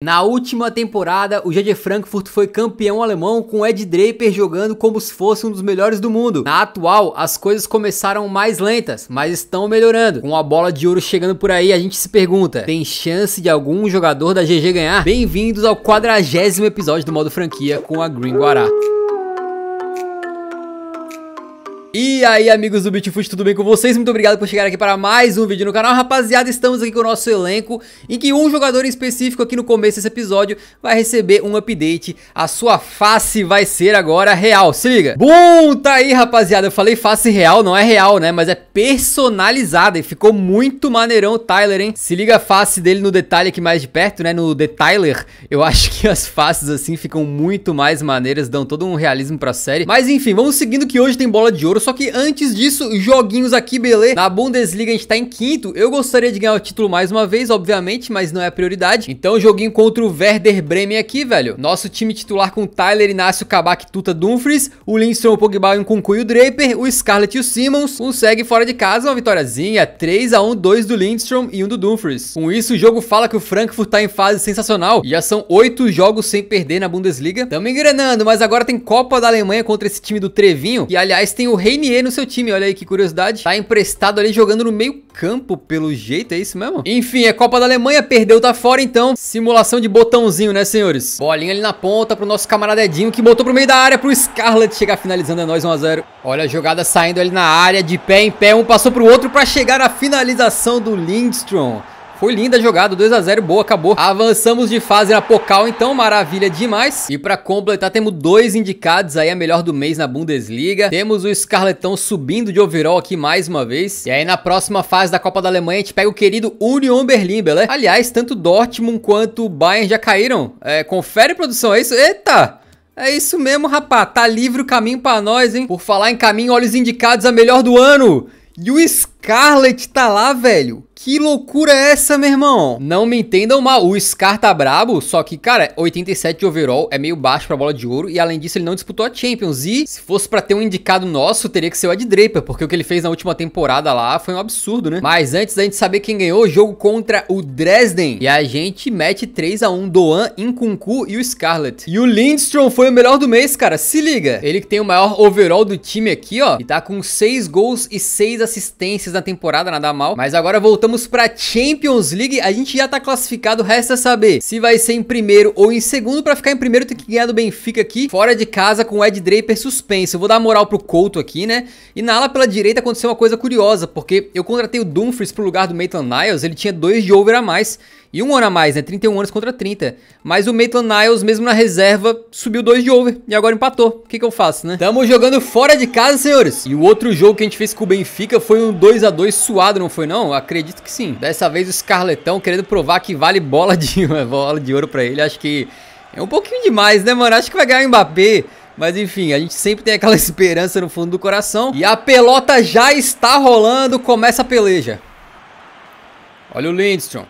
Na última temporada, o GG Frankfurt foi campeão alemão com Ed Draper jogando como se fosse um dos melhores do mundo. Na atual, as coisas começaram mais lentas, mas estão melhorando. Com a bola de ouro chegando por aí, a gente se pergunta, tem chance de algum jogador da GG ganhar? Bem-vindos ao quadragésimo episódio do Modo Franquia com a Green Guará. E aí, amigos do Bitfood, tudo bem com vocês? Muito obrigado por chegar aqui para mais um vídeo no canal. Rapaziada, estamos aqui com o nosso elenco, em que um jogador em específico aqui no começo desse episódio vai receber um update. A sua face vai ser agora real, se liga. Bom, tá aí, rapaziada. Eu falei face real, não é real, né? Mas é personalizada e ficou muito maneirão o Tyler, hein? Se liga a face dele no detalhe aqui mais de perto, né? No Detailer, eu acho que as faces assim ficam muito mais maneiras, dão todo um realismo pra série. Mas enfim, vamos seguindo que hoje tem bola de ouro, só que antes disso, joguinhos aqui, beleza? Na Bundesliga a gente tá em quinto. Eu gostaria de ganhar o título mais uma vez, obviamente, mas não é a prioridade. Então, joguinho contra o Werder Bremen aqui, velho. Nosso time titular com Tyler, Inácio, Kabak, Tuta, Dumfries, o Lindstrom, o Pogba, o Nkunku e o Draper, o Scarlett e o Simmons. Consegue fora de casa uma vitóriazinha, 3x1, 2 do Lindstrom e 1 do Dumfries. Com isso, o jogo fala que o Frankfurt tá em fase sensacional. Já são 8 jogos sem perder na Bundesliga. Tamo engrenando, mas agora tem Copa da Alemanha contra esse time do Trevinho. E, aliás, tem o Reinier no seu time, olha aí que curiosidade. Tá emprestado ali jogando no meio campo, pelo jeito, é isso mesmo? Enfim, é Copa da Alemanha, perdeu, tá fora então. Simulação de botãozinho, né, senhores? Bolinha ali na ponta pro nosso camaradinho que botou pro meio da área pro Scarlett chegar finalizando, é nós 1x0. Olha a jogada saindo ali na área, de pé em pé, um passou pro outro pra chegar na finalização do Lindstrom. Foi linda a jogada, 2x0, boa, acabou. Avançamos de fase na Pocal, então, maravilha demais. E pra completar, temos dois indicados aí, a melhor do mês na Bundesliga. Temos o Scarletão subindo de overall aqui mais uma vez. E aí na próxima fase da Copa da Alemanha, a gente pega o querido Union Berlim, beleza? Aliás, tanto Dortmund quanto Bayern já caíram. É, confere, produção, é isso? Eita! É isso mesmo, rapá. Tá livre o caminho para nós, hein? Por falar em caminho, olhos indicados, a melhor do ano. E o Scarletão Scarlet tá lá, velho. Que loucura é essa, meu irmão? Não me entendam mal, o Scar tá brabo, só que, cara, 87 de overall é meio baixo pra bola de ouro, e além disso ele não disputou a Champions, e se fosse pra ter um indicado nosso, teria que ser o Ed Draper, porque o que ele fez na última temporada lá foi um absurdo, né? Mas antes da gente saber quem ganhou, jogo contra o Dresden, e a gente mete 3x1 Doan, Inkunku e o Scarlet. E o Lindstrom foi o melhor do mês, cara, se liga! Ele que tem o maior overall do time aqui, ó, e tá com 6 gols e 6 assistências na temporada, nada mal. Mas agora voltamos pra Champions League. A gente já tá classificado, resta saber se vai ser em primeiro ou em segundo. Pra ficar em primeiro tem que ganhar do Benfica aqui, fora de casa com o Ed Draper suspenso. Eu vou dar moral pro Couto aqui, né? E na ala pela direita aconteceu uma coisa curiosa, porque eu contratei o Dumfries pro lugar do Maitland Niles, ele tinha dois de over a mais e um ano a mais, né? 31 anos contra 30. Mas o Maitland Niles, mesmo na reserva, subiu dois de over e agora empatou. O que, que eu faço, né? Tamo jogando fora de casa, senhores. E o outro jogo que a gente fez com o Benfica foi um 2 2 suado, não foi não? Acredito que sim. Dessa vez o Scarletão querendo provar que vale bola de, bola de ouro pra ele. Acho que é um pouquinho demais, né, mano? Acho que vai ganhar o Mbappé. Mas enfim, a gente sempre tem aquela esperança no fundo do coração. E a pelota já está rolando, começa a peleja. Olha o Lindstrom.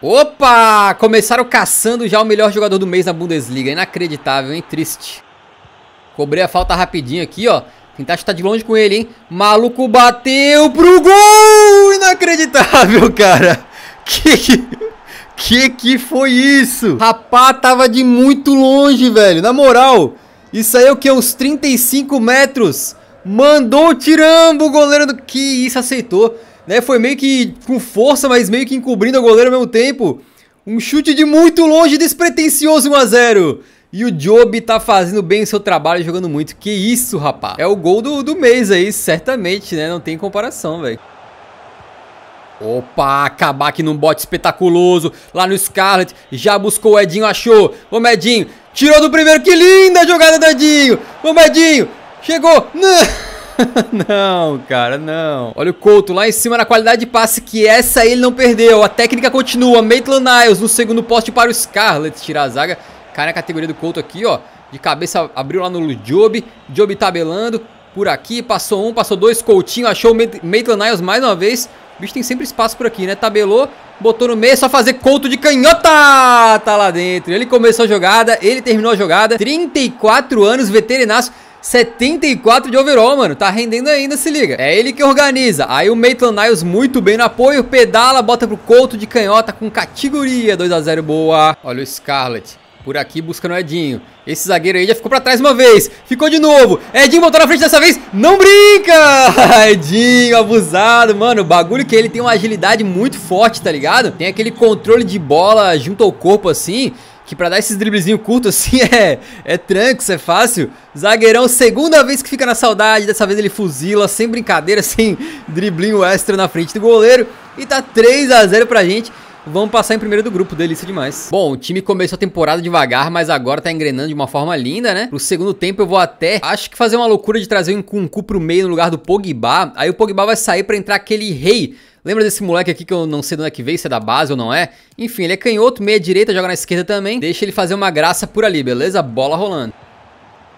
Opa! Começaram caçando já o melhor jogador do mês na Bundesliga. Inacreditável, hein? Triste. Cobrei a falta rapidinho aqui, ó. Tentar chutar de longe com ele, hein? Maluco bateu pro gol! Inacreditável, cara! Que que... Que foi isso? Rapá tava de muito longe, velho. Na moral, isso aí é o que? Uns 35 metros. Mandou o tirambo, o goleiro do... Que isso, aceitou. Né? Foi meio que com força, mas meio que encobrindo o goleiro ao mesmo tempo. Um chute de muito longe, despretensioso 1x0. E o Job tá fazendo bem o seu trabalho, jogando muito. Que isso, rapaz. É o gol do, do mês aí, certamente, né? Não tem comparação, velho. Opa, acabar aqui num bote espetaculoso. Lá no Scarlet. Já buscou o Edinho, achou. Vamos, Edinho. Tirou do primeiro. Que linda jogada do Edinho. Vamos, Edinho. Chegou. Não. não, cara, não. Olha o Couto lá em cima na qualidade de passe, que essa ele não perdeu. A técnica continua. Maitland Niles no segundo poste para o Scarlett tirar a zaga. Cai na categoria do Couto aqui, ó. De cabeça abriu lá no Job. Job tabelando. Por aqui, passou um, passou dois. Coutinho achou o Maitland Niles mais uma vez. O bicho tem sempre espaço por aqui, né? Tabelou, botou no meio, é só fazer Couto de canhota! Tá lá dentro. Ele começou a jogada, ele terminou a jogada. 34 anos, veterinaço. 74 de overall, mano. Tá rendendo ainda, se liga. É ele que organiza. Aí o Maitland Niles muito bem no apoio. Pedala, bota pro Couto de canhota com categoria. 2x0, boa. Olha o Scarlett. Por aqui buscando o Edinho. Esse zagueiro aí já ficou para trás uma vez. Ficou de novo. Edinho voltou na frente dessa vez. Não brinca! Edinho, abusado, mano. O bagulho que ele tem uma agilidade muito forte, tá ligado? Tem aquele controle de bola junto ao corpo assim. Que pra dar esses driblezinhos curto assim é, é tranco, é fácil. Zagueirão, segunda vez que fica na saudade. Dessa vez ele fuzila, sem brincadeira, sem driblinho extra na frente do goleiro. E tá 3 a 0 pra gente. Vamos passar em primeiro do grupo, delícia demais. Bom, o time começou a temporada devagar, mas agora tá engrenando de uma forma linda, né? Pro segundo tempo eu vou até, acho que fazer uma loucura de trazer o Nkunku pro meio no lugar do Pogba, aí o Pogba vai sair para entrar aquele rei Lembra desse moleque aqui que eu não sei de onde é que veio, se é da base ou não é? Enfim, ele é canhoto, meia direita, joga na esquerda também. Deixa ele fazer uma graça por ali, beleza? Bola rolando.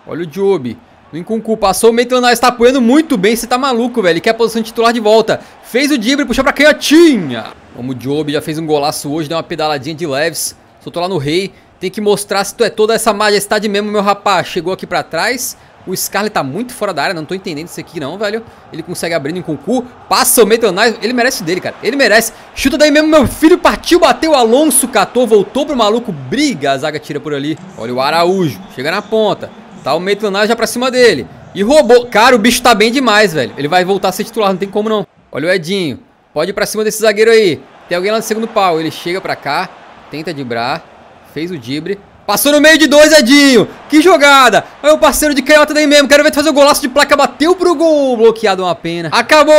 Olha o Job. No Incuncu, passou o Maitland está apoiando muito bem, você tá maluco, velho. Ele quer a posição de titular de volta. Fez o drible, puxou pra canhotinha. Vamos, Job, já fez um golaço hoje, deu uma pedaladinha de leves. Soltou lá no rei. Tem que mostrar se tu é toda essa majestade mesmo, meu rapaz. Chegou aqui pra trás. O Scarlet tá muito fora da área, não tô entendendo isso aqui não, velho. Ele consegue abrindo em concurso. Passa o Meteonais, ele merece dele, cara. Ele merece. Chuta daí mesmo, meu filho. Partiu, bateu. Alonso catou, voltou pro maluco. Briga, a zaga tira por ali. Olha o Araújo, chega na ponta. Tá o Meteonais já pra cima dele. E roubou. Cara, o bicho tá bem demais, velho. Ele vai voltar a ser titular, não tem como não. Olha o Edinho. Pode ir pra cima desse zagueiro aí. Tem alguém lá no segundo pau. Ele chega pra cá. Tenta dibrar. Fez o dibre. Passou no meio de dois, Edinho. Que jogada. Olha o parceiro de canhota daí mesmo. Quero ver tu fazer o golaço de placa. Bateu pro gol. Bloqueado uma pena. Acabou.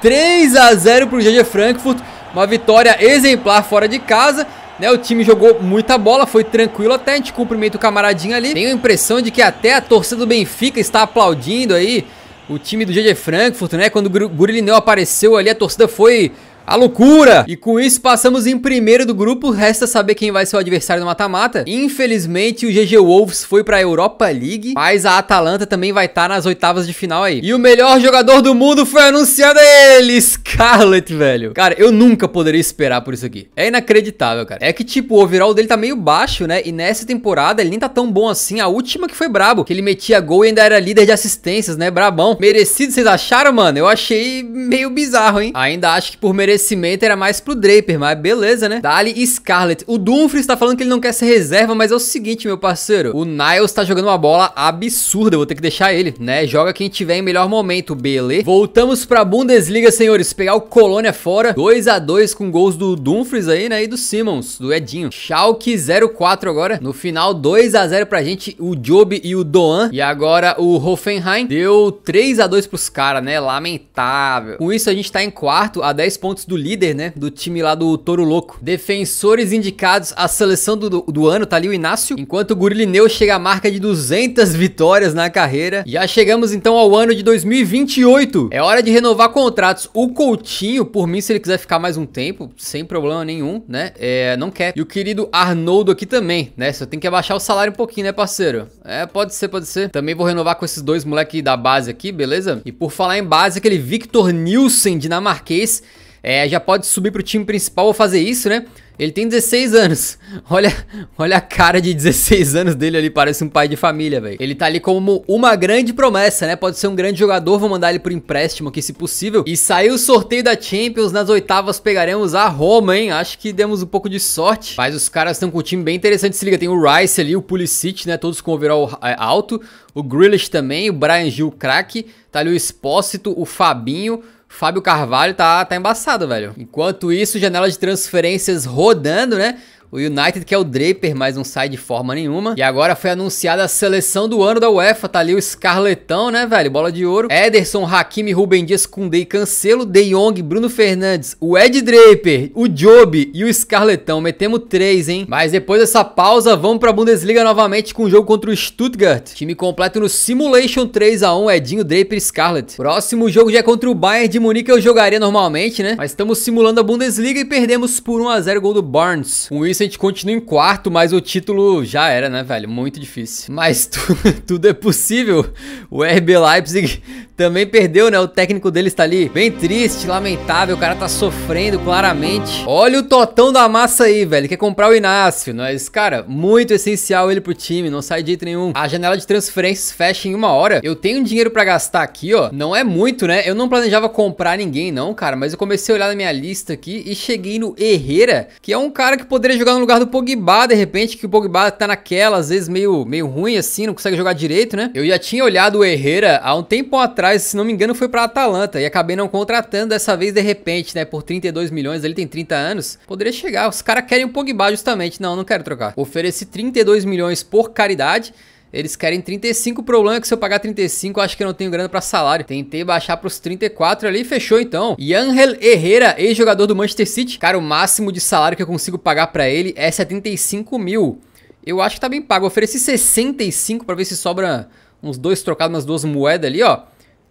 3 a 0 pro GG Frankfurt. Uma vitória exemplar fora de casa. Né, o time jogou muita bola, foi tranquilo até. A gente cumprimenta o camaradinho ali. Tenho a impressão de que até a torcida do Benfica está aplaudindo aí o time do GG Frankfurt, né? Quando o Gurilineu apareceu ali, a torcida foi a loucura! E com isso passamos em primeiro do grupo, resta saber quem vai ser o adversário do mata-mata. Infelizmente o GG Wolves foi para a Europa League, mas a Atalanta também vai estar tá nas oitavas de final aí. E o melhor jogador do mundo foi anunciado ele, Scarlett, velho. Cara, eu nunca poderia esperar por isso aqui. É inacreditável, cara. É que tipo, o overall dele tá meio baixo, né? E nessa temporada ele nem tá tão bom assim. A última que foi brabo, que ele metia gol e ainda era líder de assistências, né? Brabão. Merecido, vocês acharam, mano? Eu achei meio bizarro, hein? Ainda acho que por merecer oferecimento era mais pro Draper, mas beleza, né? Dali e Scarlett. O Dumfries tá falando que ele não quer ser reserva, mas é o seguinte, meu parceiro. O Niles tá jogando uma bola absurda. Eu vou ter que deixar ele, né? Joga quem tiver em melhor momento, beleza? Voltamos pra Bundesliga, senhores. Pegar o Colônia fora. 2 a 2 com gols do Dumfries aí, né? E do Simmons, do Edinho. Schalke 04 agora. No final, 2 a 0 pra gente. O Job e o Doan. E agora o Hoffenheim deu 3 a 2 pros caras, né? Lamentável. Com isso, a gente tá em quarto a 10 pontos do líder, né? Do time lá do Toro Louco. Defensores indicados à seleção do, do ano, tá ali o Inácio. Enquanto o Gurilineu chega à marca de 200 vitórias na carreira. Já chegamos então ao ano de 2028. É hora de renovar contratos. O Coutinho, por mim, se ele quiser ficar mais um tempo, sem problema nenhum, né? É, não quer. E o querido Arnoldo aqui também, né? Só tem que abaixar o salário um pouquinho, né, parceiro? É, pode ser, pode ser. Também vou renovar com esses dois moleques da base aqui, beleza? E por falar em base, aquele Victor Nilsen, dinamarquês, é, já pode subir para o time principal ou fazer isso, né? Ele tem 16 anos. Olha, olha a cara de 16 anos dele ali, parece um pai de família, velho. Ele tá ali como uma grande promessa, né? Pode ser um grande jogador, vou mandar ele por empréstimo aqui se possível. E saiu o sorteio da Champions, nas oitavas pegaremos a Roma, hein? Acho que demos um pouco de sorte. Mas os caras estão com um time bem interessante, se liga, tem o Rice ali, o Pulisic, né? Todos com overall é, alto. O Grealish também, o Brian Gil, craque. Tá ali o Espósito, o Fabinho Fábio Carvalho tá, tá embaçado, velho. Enquanto isso, janela de transferências rodando, né? O United, que é o Draper, mas não sai de forma nenhuma. E agora foi anunciada a seleção do ano da UEFA. Tá ali o Scarletão, né, velho? Bola de ouro. Ederson, Hakimi, Rubem Dias, Koundé e Cancelo. De Jong, Bruno Fernandes, o Ed Draper, o Job e o Scarletão. Metemos três, hein? Mas depois dessa pausa, vamos pra Bundesliga novamente com o jogo contra o Stuttgart. Time completo no Simulation 3x1, Edinho, Draper e Scarlet. Próximo jogo já é contra o Bayern de Munique, eu jogaria normalmente, né? Mas estamos simulando a Bundesliga e perdemos por 1x0 gol do Barnes. Com isso, Vicente continua em quarto, mas o título já era, né, velho? Muito difícil. Mas tu, tudo é possível. O RB Leipzig também perdeu, né? O técnico dele está ali bem triste, lamentável. O cara tá sofrendo claramente. Olha o totão da massa aí, velho. Quer comprar o Inácio, mas, né? cara, muito essencial ele pro time. Não sai de jeito nenhum. A janela de transferências fecha em uma hora. Eu tenho dinheiro para gastar aqui, ó. Não é muito, né? Eu não planejava comprar ninguém, não, cara. Mas eu comecei a olhar na minha lista aqui e cheguei no Herrera, que é um cara que poderia jogar jogar tá no lugar do Pogba, de repente, que o Pogba tá naquela, às vezes meio, meio ruim assim, não consegue jogar direito, né? Eu já tinha olhado o Herrera há um tempo atrás, se não me engano, foi pra Atalanta e acabei não contratando dessa vez de repente, né? Por 32 milhões, ele tem 30 anos. Poderia chegar, os caras querem o Pogba justamente. Não, não quero trocar. Ofereci 32 milhões por caridade. Eles querem 35, o problema é que se eu pagar 35, eu acho que eu não tenho grana para salário. Tentei baixar pros 34 ali, fechou então. Angel Herrera, ex-jogador do Manchester City. Cara, o máximo de salário que eu consigo pagar para ele é 75 mil. Eu acho que tá bem pago. Eu ofereci 65 para ver se sobra uns dois trocados, umas duas moedas ali, ó.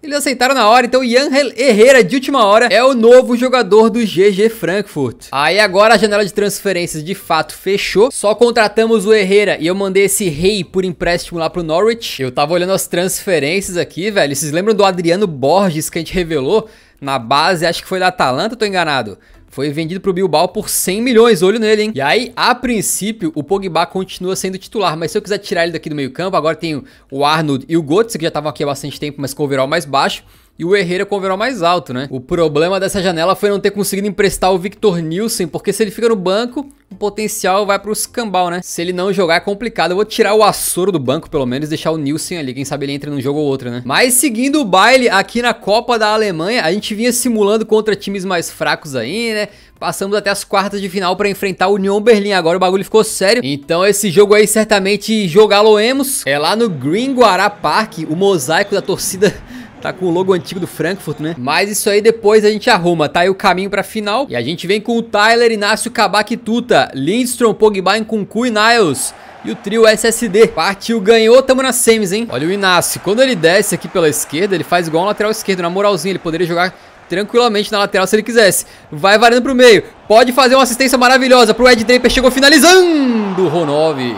Eles aceitaram na hora, então Ian Herrera, de última hora, é o novo jogador do GG Frankfurt. Aí agora a janela de transferências de fato fechou, só contratamos o Herrera e eu mandei esse rei por empréstimo lá pro Norwich. Eu tava olhando as transferências aqui, velho, vocês lembram do Adriano Borges que a gente revelou? Na base, acho que foi da Atalanta, tô enganado foi vendido pro Bilbao por 100 milhões, olho nele, hein? E aí, a princípio, o Pogba continua sendo titular, mas se eu quiser tirar ele daqui do meio campo, agora tem o Arnold e o Götze, que já estavam aqui há bastante tempo, mas com o overall mais baixo, e o Herrera com o overall mais alto, né? O problema dessa janela foi não ter conseguido emprestar o Victor Nilsson, porque se ele fica no banco, potencial vai pro escambau, né? Se ele não jogar é complicado. Eu vou tirar o Assoro do banco, pelo menos, deixar o Nilsen ali. Quem sabe ele entra num jogo ou outro, né? Mas seguindo o baile aqui na Copa da Alemanha, a gente vinha simulando contra times mais fracos aí, né? Passamos até as quartas de final para enfrentar a União Berlim. Agora o bagulho ficou sério. Então esse jogo aí certamente jogá-lo-emos. É lá no Green Guará Park, o mosaico da torcida Tá com o logo antigo do Frankfurt, né? Mas isso aí depois a gente arruma, tá aí o caminho pra final. E a gente vem com o Tyler, Inácio, Kabak Tuta, Lindstrom, Pogba, Nkunku e Niles. E o trio SSD. Partiu, ganhou, tamo na semis, hein? Olha o Inácio. Quando ele desce aqui pela esquerda, ele faz igual ao lateral esquerdo. Na moralzinha, ele poderia jogar tranquilamente na lateral se ele quisesse. Vai varando pro meio. Pode fazer uma assistência maravilhosa pro Ed Draper. Chegou finalizando. Ronove.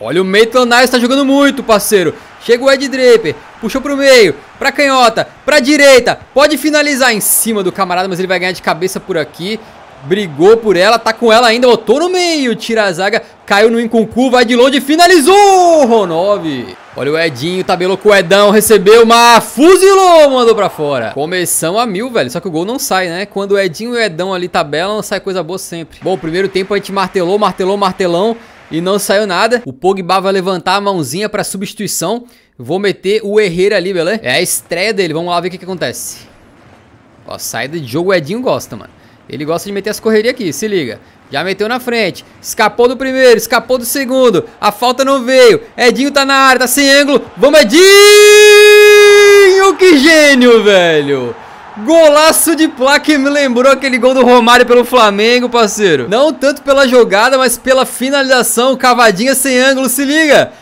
Olha o Maitland Niles tá jogando muito, parceiro. Chega o Ed Draper, puxou pro meio, pra canhota, pra direita, pode finalizar em cima do camarada, mas ele vai ganhar de cabeça por aqui. Brigou por ela, tá com ela ainda, botou no meio, tira a zaga, caiu no Incuncu, vai de longe, finalizou, Ronov. Olha o Edinho, tabelou com o Edão, recebeu, uma fuzilou, mandou pra fora. Começão a mil, velho, só que o gol não sai, né? Quando o Edinho e o Edão ali tabelam, sai coisa boa sempre. Bom, primeiro tempo a gente martelou, martelou, martelão. E não saiu nada. O Pogba vai levantar a mãozinha para substituição. Vou meter o Herrera ali, beleza? É a estreia dele. Vamos lá ver o que, que acontece. Ó, saída de jogo o Edinho gosta, mano. Ele gosta de meter as correrias aqui, se liga. Já meteu na frente. Escapou do primeiro, escapou do segundo. A falta não veio. Edinho tá na área, tá sem ângulo. Vamos, Edinho! Que gênio, velho! Golaço de placa me lembrou aquele gol do Romário pelo Flamengo, parceiro. Não tanto pela jogada, mas pela finalização, cavadinha sem ângulo, se liga.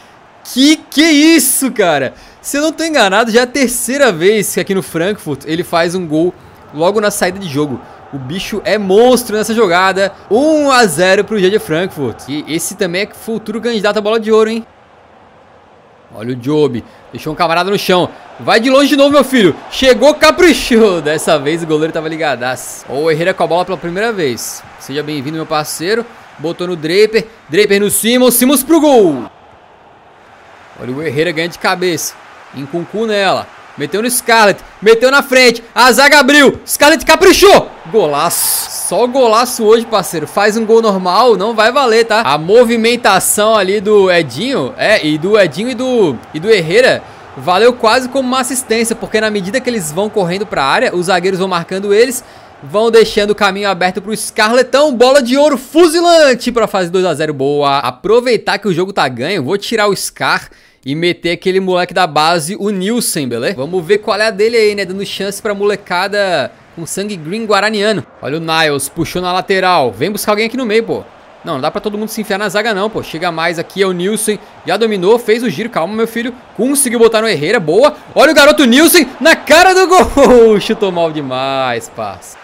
Que que é isso, cara? Se eu não tô enganado, já é a terceira vez que aqui no Frankfurt ele faz um gol logo na saída de jogo. O bicho é monstro nessa jogada. 1 a 0 pro G de Frankfurt. E esse também é futuro candidato à bola de ouro, hein? Olha o Jobe Deixou um camarada no chão. Vai de longe de novo, meu filho. Chegou, caprichou. Dessa vez o goleiro tava ligadaço. O Herrera com a bola pela primeira vez. Seja bem-vindo, meu parceiro. Botou no Draper. Draper no Simmons. Simmons pro gol. Olha o Herrera ganha de cabeça. Incuncu nela. Meteu no Scarlett. Meteu na frente. A zaga abriu. Scarlett caprichou. Golaço. Só golaço hoje, parceiro. Faz um gol normal, não vai valer, tá? A movimentação ali do Edinho, é, e do Edinho e do, e do Herrera valeu quase como uma assistência, porque na medida que eles vão correndo para a área, os zagueiros vão marcando eles, vão deixando o caminho aberto para o Scarletão, bola de ouro fuzilante para fazer 2 a 0 boa. Aproveitar que o jogo tá ganho, vou tirar o Scar e meter aquele moleque da base, o Nilson, beleza? Vamos ver qual é a dele aí, né? Dando chance para molecada com sangue green guaraniano. Olha o Niles, puxou na lateral. Vem buscar alguém aqui no meio, pô. Não, não dá pra todo mundo se enfiar na zaga não, pô. Chega mais aqui, é o Nilson. Já dominou, fez o giro. Calma, meu filho. Conseguiu botar no Herreira, boa. Olha o garoto Nilson na cara do gol. Chutou mal demais, parça.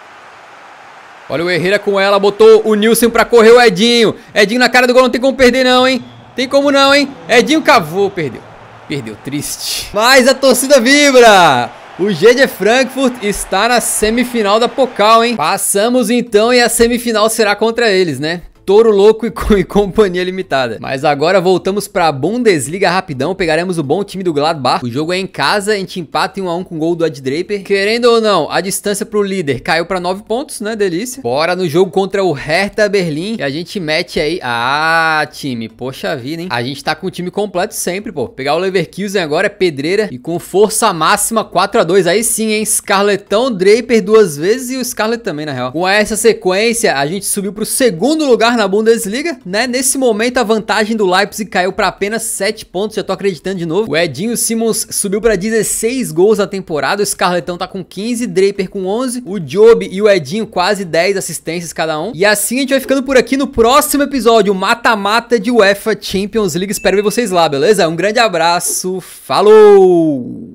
Olha o Herreira com ela, botou o Nilson pra correr o Edinho. Edinho na cara do gol, não tem como perder não, hein? Tem como não, hein? Edinho cavou, perdeu. Perdeu, triste. Mas a torcida vibra! O GD Frankfurt está na semifinal da Pokal, hein? Passamos então e a semifinal será contra eles, né? Toro Louco e, e Companhia Limitada. Mas agora voltamos pra Bundesliga rapidão, pegaremos o bom time do Gladbach. O jogo é em casa, a gente empata em 1x1 com o gol do Ad Draper. Querendo ou não, a distância pro líder caiu pra 9 pontos, né, delícia? Bora no jogo contra o Hertha Berlim e a gente mete aí... Ah, time, poxa vida, hein? A gente tá com o time completo sempre, pô. Pegar o Leverkusen agora é pedreira e com força máxima 4x2. Aí sim, hein? Scarletão, Draper duas vezes e o Scarlet também, na real. Com essa sequência, a gente subiu pro segundo lugar na Bundesliga, né? Nesse momento a vantagem do Leipzig caiu para apenas 7 pontos, já tô acreditando de novo. O Edinho Simmons subiu para 16 gols na temporada, o Scarletão tá com 15, Draper com 11, o Job e o Edinho quase 10 assistências cada um. E assim a gente vai ficando por aqui no próximo episódio, mata-mata de UEFA Champions League. Espero ver vocês lá, beleza? Um grande abraço, falou!